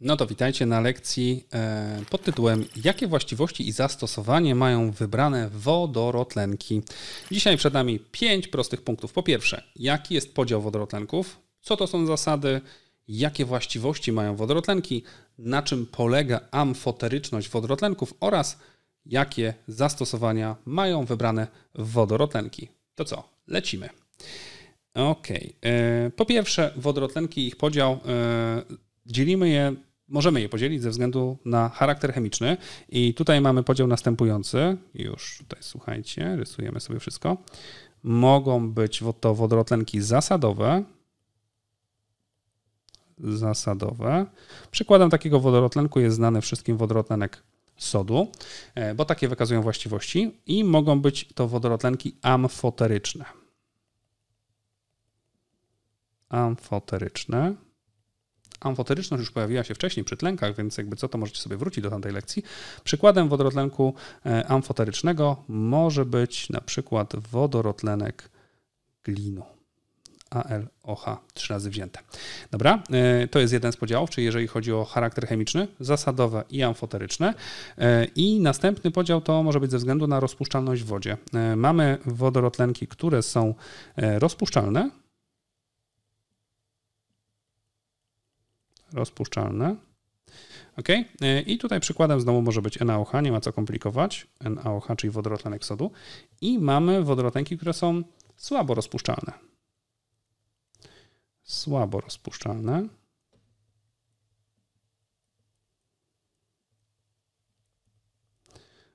No to witajcie na lekcji e, pod tytułem Jakie właściwości i zastosowanie mają wybrane wodorotlenki? Dzisiaj przed nami pięć prostych punktów. Po pierwsze, jaki jest podział wodorotlenków? Co to są zasady? Jakie właściwości mają wodorotlenki? Na czym polega amfoteryczność wodorotlenków? Oraz jakie zastosowania mają wybrane wodorotlenki? To co? Lecimy. Okej. E, po pierwsze, wodorotlenki i ich podział. E, dzielimy je Możemy je podzielić ze względu na charakter chemiczny i tutaj mamy podział następujący. Już tutaj słuchajcie, rysujemy sobie wszystko. Mogą być to wodorotlenki zasadowe, zasadowe. Przykładem takiego wodorotlenku jest znany wszystkim wodorotlenek sodu, e, bo takie wykazują właściwości i mogą być to wodorotlenki amfoteryczne. Amfoteryczne amfoteryczność już pojawiła się wcześniej przy tlenkach, więc jakby co to możecie sobie wrócić do tamtej lekcji. Przykładem wodorotlenku e, amfoterycznego może być na przykład wodorotlenek glinu. ALOH, trzy razy wzięte. Dobra, e, to jest jeden z podziałów, czyli jeżeli chodzi o charakter chemiczny, zasadowe i amfoteryczne. E, I następny podział to może być ze względu na rozpuszczalność w wodzie. Mamy wodorotlenki, które są rozpuszczalne, rozpuszczalne. Ok, e, i tutaj przykładem znowu może być NaOH, nie ma co komplikować. NaOH, czyli wodorotlenek sodu. I mamy wodorotlenki, które są słabo rozpuszczalne. Słabo rozpuszczalne.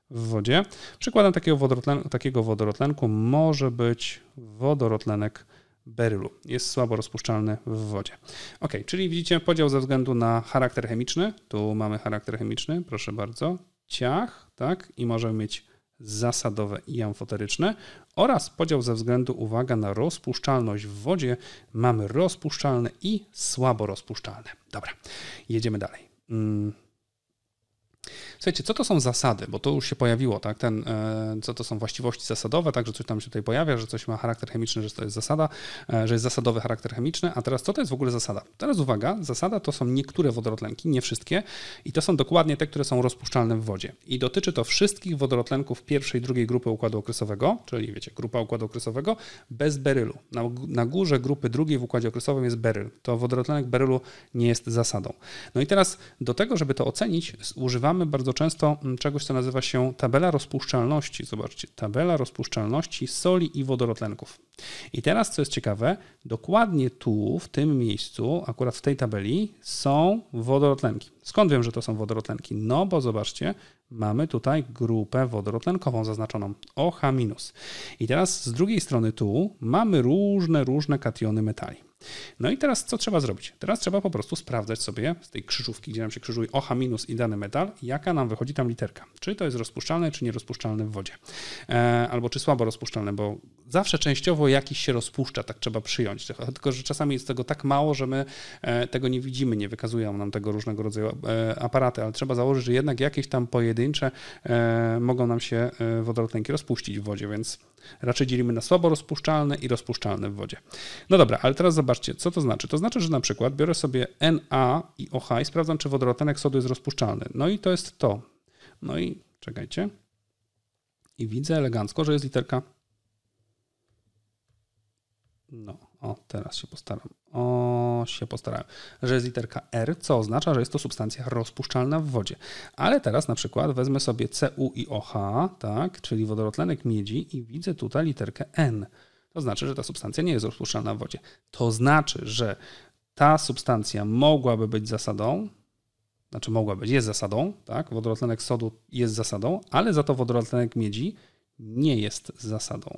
w wodzie. Przykładem takiego, wodorotlen takiego wodorotlenku może być wodorotlenek berylu. Jest słabo rozpuszczalny w wodzie. Ok, czyli widzicie podział ze względu na charakter chemiczny. Tu mamy charakter chemiczny, proszę bardzo. Ciach, tak, i możemy mieć zasadowe i amfoteryczne oraz podział ze względu, uwaga, na rozpuszczalność w wodzie. Mamy rozpuszczalne i słabo rozpuszczalne. Dobra, jedziemy dalej. Mm Słuchajcie, co to są zasady? Bo to już się pojawiło, tak? Ten, e, co to są właściwości zasadowe, tak, że coś tam się tutaj pojawia, że coś ma charakter chemiczny, że to jest zasada, e, że jest zasadowy charakter chemiczny. A teraz co to jest w ogóle zasada? Teraz uwaga, zasada to są niektóre wodorotlenki, nie wszystkie, i to są dokładnie te, które są rozpuszczalne w wodzie. I dotyczy to wszystkich wodorotlenków pierwszej drugiej grupy układu okresowego, czyli wiecie, grupa układu okresowego, bez berylu. Na, na górze grupy drugiej w układzie okresowym jest beryl. To wodorotlenek berylu nie jest zasadą. No i teraz do tego, żeby to ocenić, używamy bardzo często czegoś, co nazywa się tabela rozpuszczalności. Zobaczcie, tabela rozpuszczalności soli i wodorotlenków. I teraz, co jest ciekawe, dokładnie tu, w tym miejscu, akurat w tej tabeli, są wodorotlenki. Skąd wiem, że to są wodorotlenki? No bo zobaczcie, mamy tutaj grupę wodorotlenkową zaznaczoną OH-. I teraz z drugiej strony tu mamy różne, różne kationy metali. No i teraz co trzeba zrobić? Teraz trzeba po prostu sprawdzać sobie z tej krzyżówki, gdzie nam się krzyżuje OH- i dany metal, jaka nam wychodzi tam literka. Czy to jest rozpuszczalne, czy nierozpuszczalne w wodzie. E, albo czy słabo rozpuszczalne, bo zawsze częściowo jakiś się rozpuszcza, tak trzeba przyjąć. Tylko, że czasami jest tego tak mało, że my e, tego nie widzimy, nie wykazują nam tego różnego rodzaju e, aparaty, ale trzeba założyć, że jednak jakieś tam pojedyncze pojedyncze e, mogą nam się e, wodorotlenki rozpuścić w wodzie, więc raczej dzielimy na słabo rozpuszczalne i rozpuszczalne w wodzie. No dobra, ale teraz zobaczcie, co to znaczy. To znaczy, że na przykład biorę sobie Na i OH i sprawdzam, czy wodorotlenek sodu jest rozpuszczalny. No i to jest to. No i czekajcie. I widzę elegancko, że jest literka. No, o, teraz się postaram. O, się postarałem. Że jest literka R, co oznacza, że jest to substancja rozpuszczalna w wodzie. Ale teraz na przykład wezmę sobie Cu i OH, tak, czyli wodorotlenek miedzi i widzę tutaj literkę N. To znaczy, że ta substancja nie jest rozpuszczalna w wodzie. To znaczy, że ta substancja mogłaby być zasadą, znaczy mogłaby być, jest zasadą, tak? Wodorotlenek sodu jest zasadą, ale za to wodorotlenek miedzi nie jest zasadą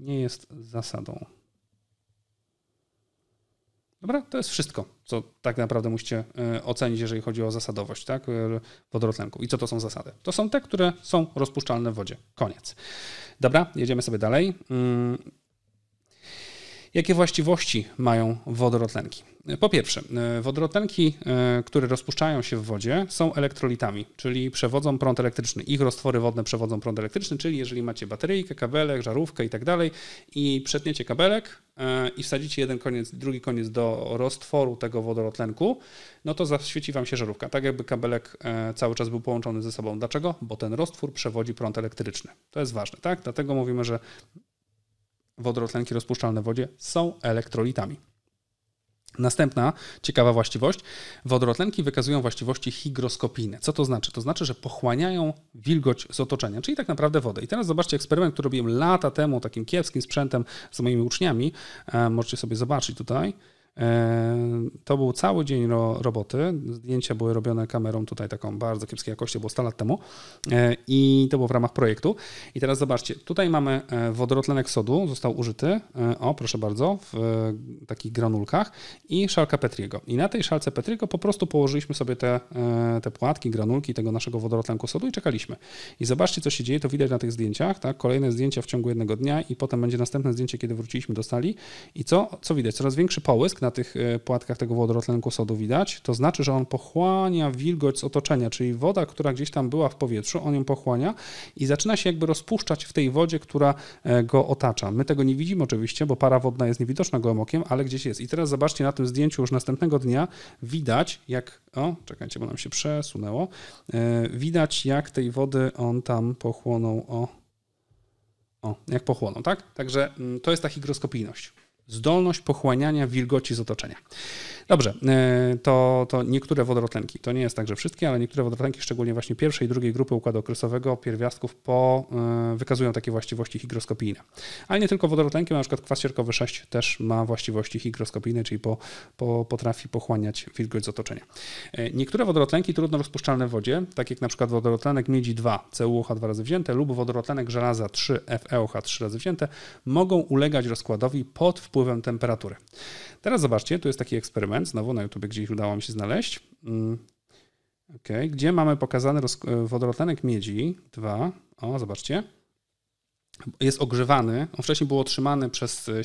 nie jest zasadą. Dobra, to jest wszystko, co tak naprawdę musicie e, ocenić, jeżeli chodzi o zasadowość tak, e, wodorotlenku. I co to są zasady? To są te, które są rozpuszczalne w wodzie. Koniec. Dobra, jedziemy sobie dalej. Mm, Jakie właściwości mają wodorotlenki? Po pierwsze, e, wodorotlenki, e, które rozpuszczają się w wodzie, są elektrolitami, czyli przewodzą prąd elektryczny. Ich roztwory wodne przewodzą prąd elektryczny, czyli jeżeli macie bateryjkę, kabelek, żarówkę itd. Tak i przetniecie kabelek e, i wsadzicie jeden koniec, drugi koniec do roztworu tego wodorotlenku, no to zaświeci Wam się żarówka, tak jakby kabelek cały czas był połączony ze sobą. Dlaczego? Bo ten roztwór przewodzi prąd elektryczny. To jest ważne, tak? Dlatego mówimy, że wodorotlenki rozpuszczalne w wodzie są elektrolitami. Następna ciekawa właściwość. Wodorotlenki wykazują właściwości higroskopijne. Co to znaczy? To znaczy, że pochłaniają wilgoć z otoczenia, czyli tak naprawdę wodę. I teraz zobaczcie eksperyment, który robiłem lata temu takim kiepskim sprzętem z moimi uczniami. E, możecie sobie zobaczyć tutaj. E, to był cały dzień ro roboty. Zdjęcia były robione kamerą tutaj taką bardzo kiepskiej jakości, było 100 lat temu. E, I to było w ramach projektu. I teraz zobaczcie, tutaj mamy e, wodorotlenek sodu, został użyty, o proszę bardzo, w takich granulkach i szalka Petriego. I na tej szalce Petriego po prostu położyliśmy sobie te, te płatki, granulki tego naszego wodorotlenku sodu i czekaliśmy. I zobaczcie, co się dzieje, to widać na tych zdjęciach, tak? Kolejne zdjęcia w ciągu jednego dnia i potem będzie następne zdjęcie, kiedy wróciliśmy do sali. I co, co widać? Coraz większy połysk na na tych e, płatkach tego wodorotlenku sodu widać, to znaczy, że on pochłania wilgoć z otoczenia, czyli woda, która gdzieś tam była w powietrzu, on ją pochłania i zaczyna się jakby rozpuszczać w tej wodzie, która e, go otacza. My tego nie widzimy oczywiście, bo para wodna jest niewidoczna gołym okiem, ale gdzieś jest. I teraz zobaczcie na tym zdjęciu już następnego dnia widać, jak. O, czekajcie, bo nam się przesunęło. E, widać, jak tej wody on tam pochłonął. O, o jak pochłoną tak? Także mm, to jest ta higroskopijność zdolność pochłaniania wilgoci z otoczenia. Dobrze, e, to, to niektóre wodorotlenki, to nie jest tak, że wszystkie, ale niektóre wodorotlenki, szczególnie właśnie pierwszej i drugiej grupy układu okresowego pierwiastków po, e, wykazują takie właściwości higroskopijne. Ale nie tylko wodorotlenki, na przykład kwas siarkowy 6 też ma właściwości higroskopijne, czyli po, po, potrafi pochłaniać wilgoć z otoczenia. E, niektóre wodorotlenki trudno rozpuszczalne w wodzie, tak jak na przykład wodorotlenek miedzi 2, CuOH 2 razy wzięte lub wodorotlenek żelaza 3, FeOH 3 razy wzięte, mogą ulegać rozkładowi pod wpływem temperatury. Teraz zobaczcie, tu jest taki eksperyment eksperyment, znowu na YouTube gdzieś udało mi się znaleźć. Mm. Okay. Gdzie mamy pokazany e, wodorotlenek miedzi? Dwa. O, zobaczcie jest ogrzewany. On wcześniej był otrzymany przez e, e,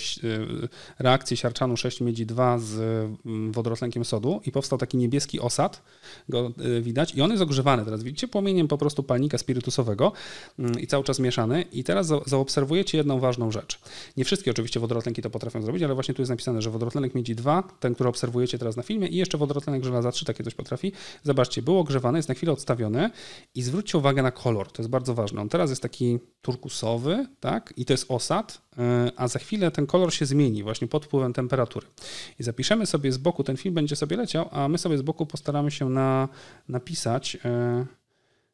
reakcję siarczanu 6-miedzi-2 z mm, wodorotlenkiem sodu i powstał taki niebieski osad, go e, widać, i on jest ogrzewany teraz. Widzicie płomieniem po prostu palnika spirytusowego mm, i cały czas mieszany. I teraz zaobserwujecie jedną ważną rzecz. Nie wszystkie oczywiście wodorotlenki to potrafią zrobić, ale właśnie tu jest napisane, że wodorotlenek miedzi 2, ten, który obserwujecie teraz na filmie i jeszcze wodorotlenek żelaza 3 takie coś potrafi. Zobaczcie, było ogrzewany, jest na chwilę odstawiony i zwróćcie uwagę na kolor, to jest bardzo ważne. On teraz jest taki turkusowy, tak? I to jest osad, e, a za chwilę ten kolor się zmieni właśnie pod wpływem temperatury. I zapiszemy sobie z boku, ten film będzie sobie leciał, a my sobie z boku postaramy się na, napisać e,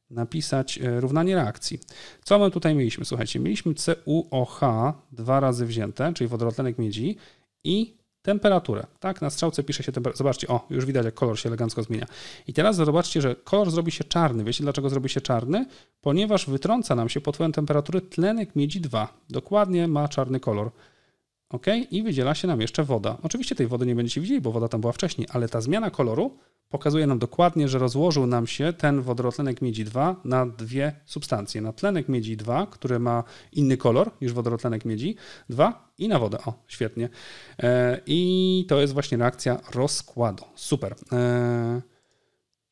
napisać e, równanie reakcji. Co my tutaj mieliśmy? Słuchajcie, mieliśmy CuOH dwa razy wzięte, czyli wodorotlenek miedzi i temperaturę. Tak, na strzałce pisze się temperaturę. Zobaczcie, o, już widać, jak kolor się elegancko zmienia. I teraz zobaczcie, że kolor zrobi się czarny. Wiecie, dlaczego zrobi się czarny? Ponieważ wytrąca nam się pod wpływem temperatury tlenek miedzi 2. Dokładnie ma czarny kolor ok? I wydziela się nam jeszcze woda. Oczywiście tej wody nie będziecie widzieli, bo woda tam była wcześniej, ale ta zmiana koloru pokazuje nam dokładnie, że rozłożył nam się ten wodorotlenek miedzi 2 na dwie substancje. Na tlenek miedzi 2, który ma inny kolor niż wodorotlenek miedzi 2 i na wodę. O, świetnie. E, I to jest właśnie reakcja rozkładu. Super. E,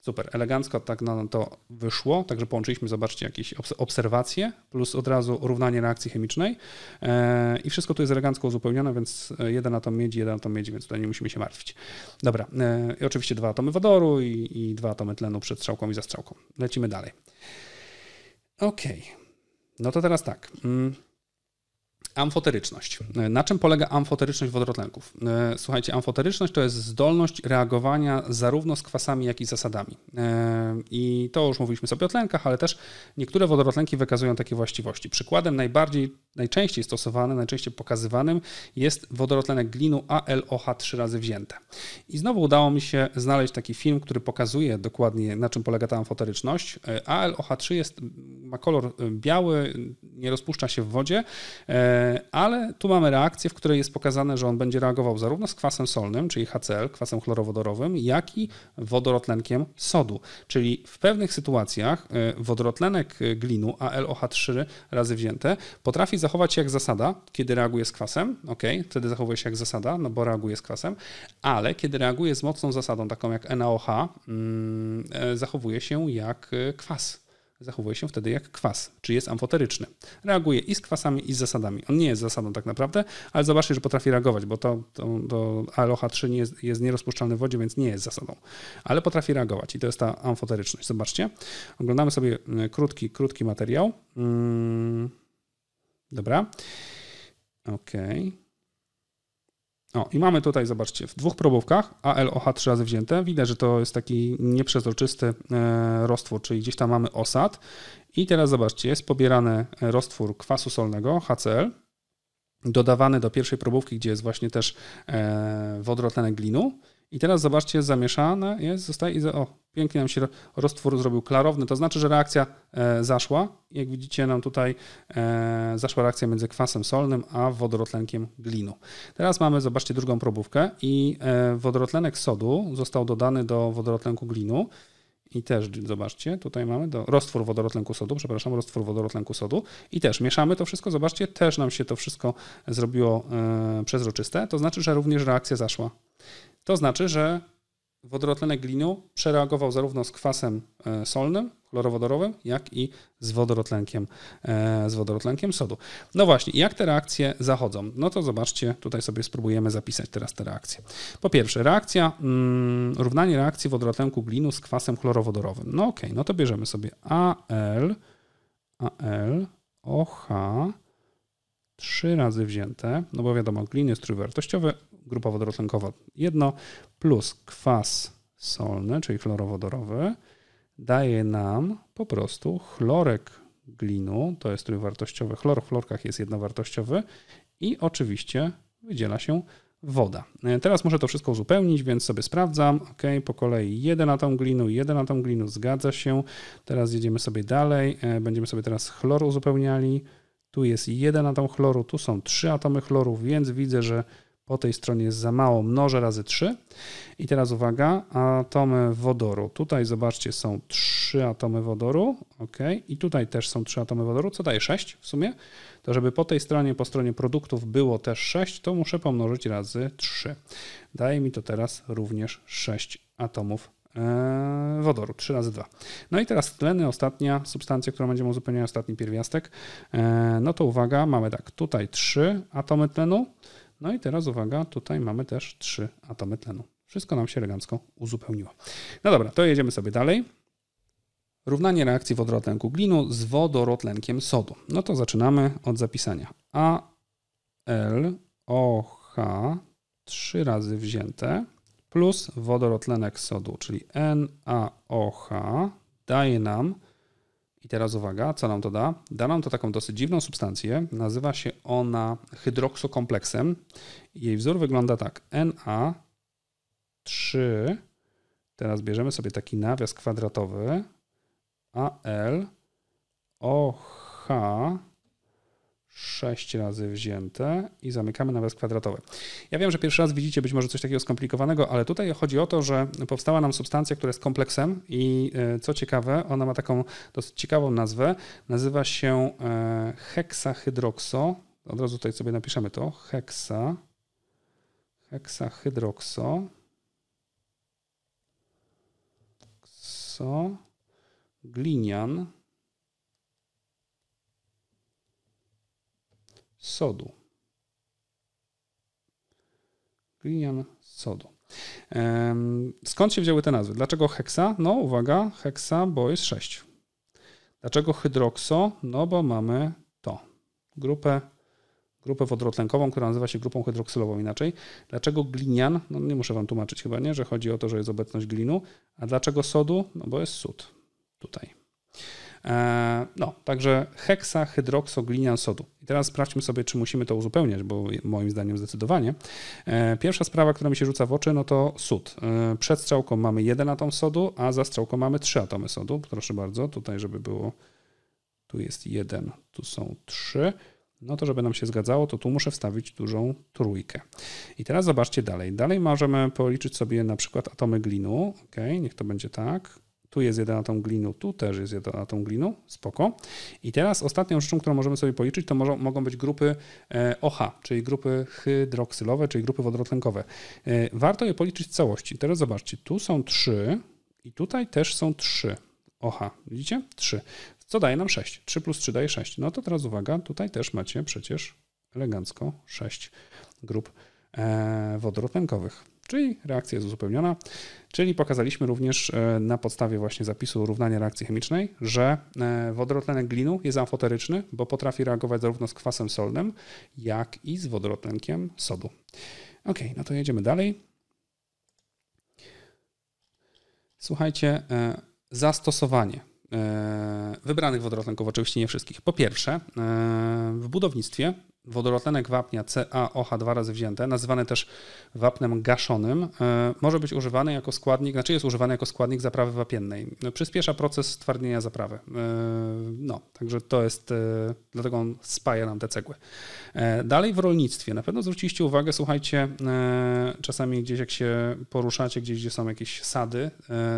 Super, elegancko tak nam to wyszło, także połączyliśmy, zobaczcie, jakieś obserwacje plus od razu równanie reakcji chemicznej e, i wszystko tu jest elegancko uzupełnione, więc e, jeden atom miedzi, jeden atom miedzi, więc tutaj nie musimy się martwić. Dobra, e, i oczywiście dwa atomy wodoru i, i dwa atomy tlenu przed strzałką i za strzałką. Lecimy dalej. Okej, okay. no to teraz tak. Mm, Amfoteryczność. E, na czym polega amfoteryczność wodorotlenków? E, słuchajcie, amfoteryczność to jest zdolność reagowania zarówno z kwasami, jak i zasadami. E, I to już mówiliśmy sobie o tlenkach, ale też niektóre wodorotlenki wykazują takie właściwości. Przykładem najbardziej, najczęściej stosowanym, najczęściej pokazywanym jest wodorotlenek glinu ALOH 3 razy wzięte. I znowu udało mi się znaleźć taki film, który pokazuje dokładnie, na czym polega ta amfoteryczność. ALOH3 jest, ma kolor biały, nie rozpuszcza się w wodzie E, ale tu mamy reakcję, w której jest pokazane, że on będzie reagował zarówno z kwasem solnym, czyli HCl, kwasem chlorowodorowym, jak i wodorotlenkiem sodu. Czyli w pewnych sytuacjach e, wodorotlenek e, glinu ALOH3 razy wzięte potrafi zachować się jak zasada, kiedy reaguje z kwasem, ok, wtedy zachowuje się jak zasada, no bo reaguje z kwasem, ale kiedy reaguje z mocną zasadą, taką jak NaOH, mm, zachowuje się jak kwas zachowuje się wtedy jak kwas, czyli jest amfoteryczny. Reaguje i z kwasami, i z zasadami. On nie jest zasadą tak naprawdę, ale zobaczcie, że potrafi reagować, bo to, to, to aloha 3 nie jest, jest nierozpuszczalny w wodzie, więc nie jest zasadą. Ale potrafi reagować i to jest ta amfoteryczność. Zobaczcie. Oglądamy sobie e, krótki, krótki materiał. Hmm. Dobra. Okej. Okay. O, i mamy tutaj, zobaczcie, w dwóch probówkach ALOH trzy razy wzięte. Widać, że to jest taki nieprzezroczysty e, roztwór, czyli gdzieś tam mamy osad. I teraz zobaczcie, jest pobierany e, roztwór kwasu solnego HCl, dodawany do pierwszej probówki, gdzie jest właśnie też e, wodorotlenek glinu. I teraz zobaczcie, zamieszane jest, zostaje, o, pięknie nam się roztwór zrobił klarowny, to znaczy, że reakcja e, zaszła. Jak widzicie, nam tutaj e, zaszła reakcja między kwasem solnym a wodorotlenkiem glinu. Teraz mamy, zobaczcie, drugą probówkę i e, wodorotlenek sodu został dodany do wodorotlenku glinu. I też, zobaczcie, tutaj mamy do, roztwór wodorotlenku sodu, przepraszam, roztwór wodorotlenku sodu. I też mieszamy to wszystko, zobaczcie, też nam się to wszystko zrobiło przezroczyste. To znaczy, że również reakcja zaszła. To znaczy, że wodorotlenek glinu przereagował zarówno z kwasem e, solnym, chlorowodorowym, jak i z wodorotlenkiem, e, z wodorotlenkiem sodu. No właśnie, jak te reakcje zachodzą? No to zobaczcie, tutaj sobie spróbujemy zapisać teraz te reakcje. Po pierwsze, reakcja, mm, równanie reakcji wodorotlenku glinu z kwasem chlorowodorowym. No ok, no to bierzemy sobie Al, Al, OH, trzy razy wzięte, no bo wiadomo, glin jest trójwartościowy, grupa wodorotlenkowa jedno plus kwas solny, czyli chlorowodorowy, daje nam po prostu chlorek glinu, to jest trójwartościowy chlor, w chlorkach jest jednowartościowy i oczywiście wydziela się woda. E, teraz muszę to wszystko uzupełnić, więc sobie sprawdzam. Ok, po kolei jeden atom glinu, jeden atom glinu, zgadza się. Teraz jedziemy sobie dalej, e, będziemy sobie teraz chlor uzupełniali. Tu jest jeden atom chloru, tu są trzy atomy chloru, więc widzę, że po tej stronie jest za mało, mnożę razy 3. I teraz uwaga, atomy wodoru. Tutaj zobaczcie, są 3 atomy wodoru, ok, i tutaj też są 3 atomy wodoru, co daje 6 w sumie. To żeby po tej stronie, po stronie produktów było też 6, to muszę pomnożyć razy 3. Daje mi to teraz również 6 atomów e, wodoru, 3 razy 2. No i teraz tleny, ostatnia substancja, którą będziemy uzupełniać, ostatni pierwiastek. E, no to uwaga, mamy tak, tutaj 3 atomy tlenu, no i teraz uwaga, tutaj mamy też trzy atomy tlenu. Wszystko nam się elegancko uzupełniło. No dobra, to jedziemy sobie dalej. Równanie reakcji wodorotlenku glinu z wodorotlenkiem sodu. No to zaczynamy od zapisania. ALOH 3 razy wzięte plus wodorotlenek sodu, czyli NaOH daje nam i teraz uwaga, co nam to da? Da nam to taką dosyć dziwną substancję. Nazywa się ona hydroksokompleksem. Jej wzór wygląda tak. Na3. Teraz bierzemy sobie taki nawias kwadratowy. AL. OH sześć razy wzięte i zamykamy nawet kwadratowy. Ja wiem, że pierwszy raz widzicie być może coś takiego skomplikowanego, ale tutaj chodzi o to, że powstała nam substancja, która jest kompleksem i e, co ciekawe, ona ma taką dosyć ciekawą nazwę. Nazywa się e, heksahydrokso. Od razu tutaj sobie napiszemy to. Heksa. Heksahydrokso. Glinian sodu. Glinian sodu. Skąd się wzięły te nazwy? Dlaczego heksa? No uwaga, heksa, bo jest 6. Dlaczego hydrokso? No bo mamy to. Grupę, grupę wodorotlenkową, która nazywa się grupą hydroksylową inaczej. Dlaczego glinian? No nie muszę wam tłumaczyć chyba, nie? Że chodzi o to, że jest obecność glinu. A dlaczego sodu? No bo jest sód tutaj. E, no, także heksahydroksoglinian sodu. I teraz sprawdźmy sobie, czy musimy to uzupełniać, bo moim zdaniem zdecydowanie. E, pierwsza sprawa, która mi się rzuca w oczy, no to sód. E, przed strzałką mamy jeden atom sodu, a za strzałką mamy trzy atomy sodu. Proszę bardzo, tutaj żeby było, tu jest jeden, tu są trzy. No to, żeby nam się zgadzało, to tu muszę wstawić dużą trójkę. I teraz zobaczcie dalej. Dalej możemy policzyć sobie na przykład atomy glinu. Ok, niech to będzie tak. Tu jest jeden atom glinu, tu też jest jeden atom glinu, spoko. I teraz ostatnią rzeczą, którą możemy sobie policzyć, to może, mogą być grupy OH, czyli grupy hydroksylowe, czyli grupy wodorotlenkowe. E, warto je policzyć w całości. Teraz zobaczcie, tu są trzy i tutaj też są trzy OH. Widzicie? Trzy. Co daje nam 6? 3 plus 3 daje 6. No to teraz uwaga, tutaj też macie przecież elegancko 6 grup e, wodorotlenkowych. Czyli reakcja jest uzupełniona, czyli pokazaliśmy również e, na podstawie właśnie zapisu równania reakcji chemicznej, że e, wodorotlenek glinu jest amfoteryczny, bo potrafi reagować zarówno z kwasem solnym, jak i z wodorotlenkiem sodu. Ok, no to jedziemy dalej. Słuchajcie, e, zastosowanie wybranych wodorotlenków, oczywiście nie wszystkich. Po pierwsze, w budownictwie wodorotlenek wapnia CaOH dwa razy wzięte, nazywany też wapnem gaszonym, e, może być używany jako składnik, znaczy jest używany jako składnik zaprawy wapiennej. E, przyspiesza proces stwardnienia zaprawy. E, no, także to jest, dlatego on spaja nam te cegły. Dalej w rolnictwie. Na pewno zwróciliście uwagę, słuchajcie, czasami gdzieś jak się poruszacie, gdzieś gdzie są jakieś sady,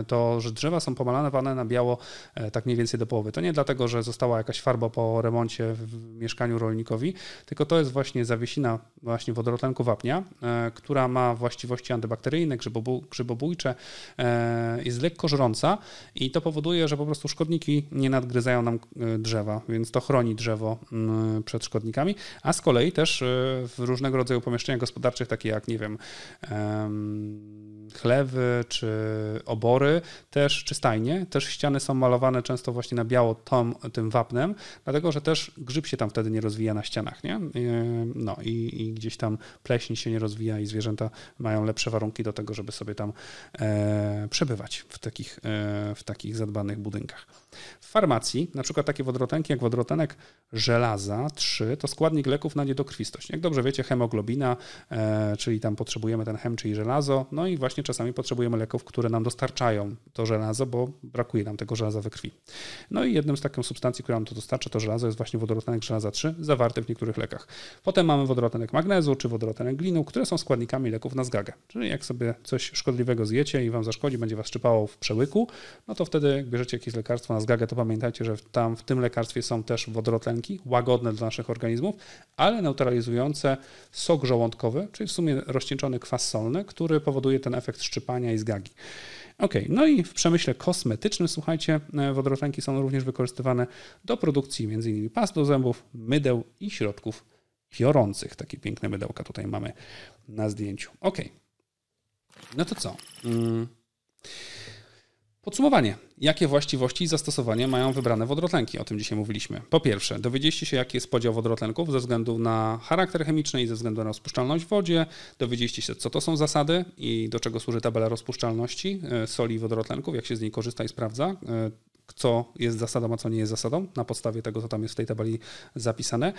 to że drzewa są pomalowane na biało tak mniej więcej do połowy. To nie dlatego, że została jakaś farba po remoncie w mieszkaniu rolnikowi, tylko to jest właśnie zawiesina właśnie wodorotlenku wapnia, e, która ma właściwości antybakteryjne, grzybobójcze, e, jest lekko żrąca i to powoduje, że po prostu szkodniki nie nadgryzają nam e, drzewa, więc to chroni drzewo przed szkodnikami, a z kolei też w różnego rodzaju pomieszczeniach gospodarczych, takie jak, nie wiem, chlewy czy obory, też czy stajnie, też ściany są malowane często właśnie na biało tą, tym wapnem, dlatego że też grzyb się tam wtedy nie rozwija na ścianach, nie? Y, no i, i, gdzieś tam pleśń się nie rozwija i zwierzęta mają lepsze warunki do tego, żeby sobie tam e, przebywać w takich, e, w takich zadbanych budynkach. W farmacji na przykład takie wodrotenki jak wodorotenek żelaza 3 to składnik leków na niedokrwistość. Jak dobrze wiecie, hemoglobina, e, czyli tam potrzebujemy ten hem, czyli żelazo, no i właśnie czasami potrzebujemy leków, które nam dostarczają to żelazo, bo brakuje nam tego żelaza we krwi. No i jednym z takich substancji, która nam to dostarcza, to żelazo jest właśnie wodorotenek żelaza 3, zawarty w niektórych lekach lekach. Potem mamy wodorotlenek magnezu czy wodorotlenek glinu, które są składnikami leków na zgagę. Czyli jak sobie coś szkodliwego zjecie i wam zaszkodzi, będzie was szczypało w przełyku, no to wtedy jak bierzecie jakieś lekarstwo na zgagę, to pamiętajcie, że tam w tym lekarstwie są też wodorotlenki łagodne dla naszych organizmów, ale neutralizujące sok żołądkowy, czyli w sumie rozcieńczony kwas solny, który powoduje ten efekt szczypania i zgagi. Ok, no i w przemyśle kosmetycznym, słuchajcie, e, wodorotlenki są również wykorzystywane do produkcji m.in. past do zębów, mydeł i środków piorących. Takie piękne mydełka tutaj mamy na zdjęciu. Ok, no to co? Mm. Podsumowanie. Jakie właściwości i zastosowanie mają wybrane wodorotlenki? O tym dzisiaj mówiliśmy. Po pierwsze, dowiedzieliście się, jaki jest podział wodorotlenków ze względu na charakter chemiczny i ze względu na rozpuszczalność w wodzie. Dowiedzieliście się, co to są zasady i do czego służy tabela rozpuszczalności e, soli i wodorotlenków, jak się z niej korzysta i sprawdza. E, co jest zasadą, a co nie jest zasadą, na podstawie tego, co tam jest w tej tabeli zapisane.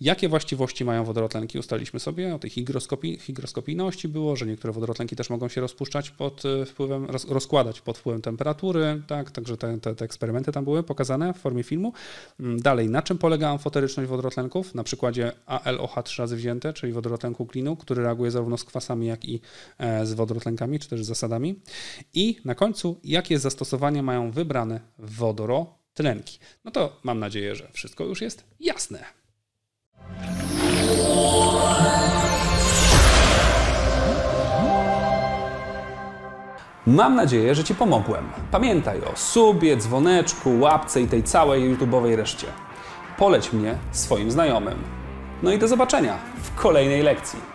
Jakie właściwości mają wodorotlenki, ustaliśmy sobie, o tej higroskopi, higroskopijności było, że niektóre wodorotlenki też mogą się rozpuszczać pod e, wpływem, roz, rozkładać pod wpływem temperatury, tak, także te, te, te, eksperymenty tam były pokazane w formie filmu. Mm, dalej, na czym polega amfoteryczność wodorotlenków? Na przykładzie ALOH 3 razy wzięte, czyli wodorotlenku klinu, który reaguje zarówno z kwasami, jak i e, z wodorotlenkami, czy też z zasadami. I na końcu, jakie zastosowania mają wybrane wodorotlenki. No to mam nadzieję, że wszystko już jest jasne. Mam nadzieję, że Ci pomogłem. Pamiętaj o subie, dzwoneczku, łapce i tej całej YouTube'owej reszcie. Poleć mnie swoim znajomym. No i do zobaczenia w kolejnej lekcji.